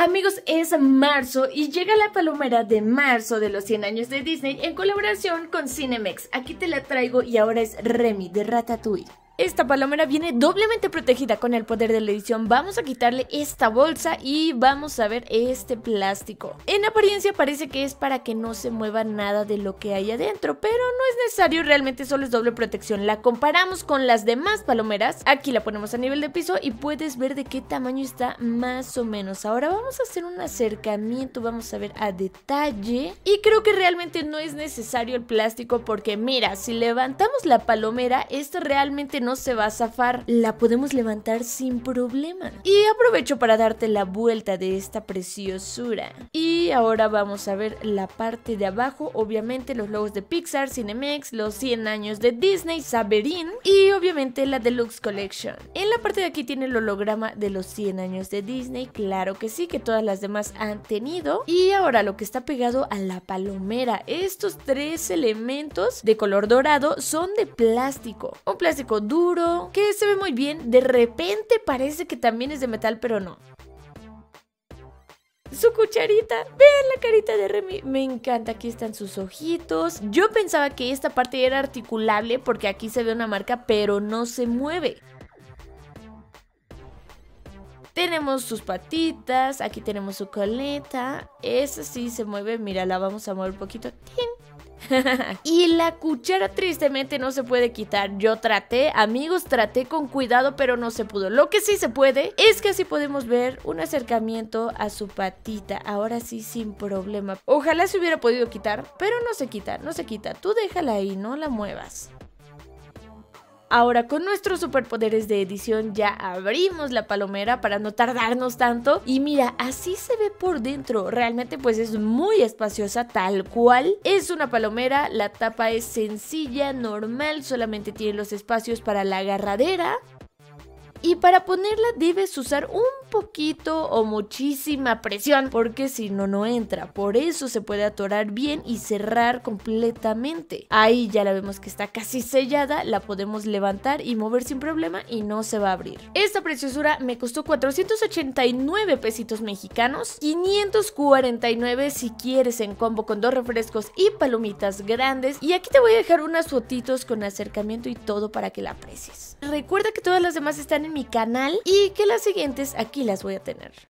Amigos, es marzo y llega la palomera de marzo de los 100 años de Disney en colaboración con Cinemex. Aquí te la traigo y ahora es Remy de Ratatouille esta palomera viene doblemente protegida con el poder de la edición. Vamos a quitarle esta bolsa y vamos a ver este plástico. En apariencia parece que es para que no se mueva nada de lo que hay adentro, pero no es necesario, realmente solo es doble protección. La comparamos con las demás palomeras. Aquí la ponemos a nivel de piso y puedes ver de qué tamaño está más o menos. Ahora vamos a hacer un acercamiento, vamos a ver a detalle. Y creo que realmente no es necesario el plástico porque mira, si levantamos la palomera, esto realmente no no se va a zafar, la podemos levantar sin problema. Y aprovecho para darte la vuelta de esta preciosura. Y ahora vamos a ver la parte de abajo, obviamente los logos de Pixar, Cinemex, los 100 años de Disney, Saberín y obviamente la Deluxe Collection. En la parte de aquí tiene el holograma de los 100 años de Disney, claro que sí, que todas las demás han tenido. Y ahora lo que está pegado a la palomera, estos tres elementos de color dorado son de plástico, un plástico duro que se ve muy bien. De repente parece que también es de metal, pero no. Su cucharita, vean la carita de Remy. Me encanta, aquí están sus ojitos. Yo pensaba que esta parte era articulable porque aquí se ve una marca, pero no se mueve. Tenemos sus patitas, aquí tenemos su coleta. Esa sí se mueve, mira, la vamos a mover un poquito. ¡Tin! y la cuchara tristemente no se puede quitar. Yo traté, amigos, traté con cuidado, pero no se pudo. Lo que sí se puede es que así podemos ver un acercamiento a su patita. Ahora sí, sin problema. Ojalá se hubiera podido quitar, pero no se quita, no se quita. Tú déjala ahí, no la muevas. Ahora con nuestros superpoderes de edición ya abrimos la palomera para no tardarnos tanto y mira, así se ve por dentro, realmente pues es muy espaciosa tal cual. Es una palomera, la tapa es sencilla, normal, solamente tiene los espacios para la agarradera y para ponerla debes usar un poquito o muchísima presión porque si no, no entra. Por eso se puede atorar bien y cerrar completamente. Ahí ya la vemos que está casi sellada, la podemos levantar y mover sin problema y no se va a abrir. Esta preciosura me costó 489 pesitos mexicanos, 549 si quieres en combo con dos refrescos y palomitas grandes. Y aquí te voy a dejar unas fotitos con acercamiento y todo para que la aprecies. Recuerda que todas las demás están en mi canal y que las siguientes aquí las voy a tener.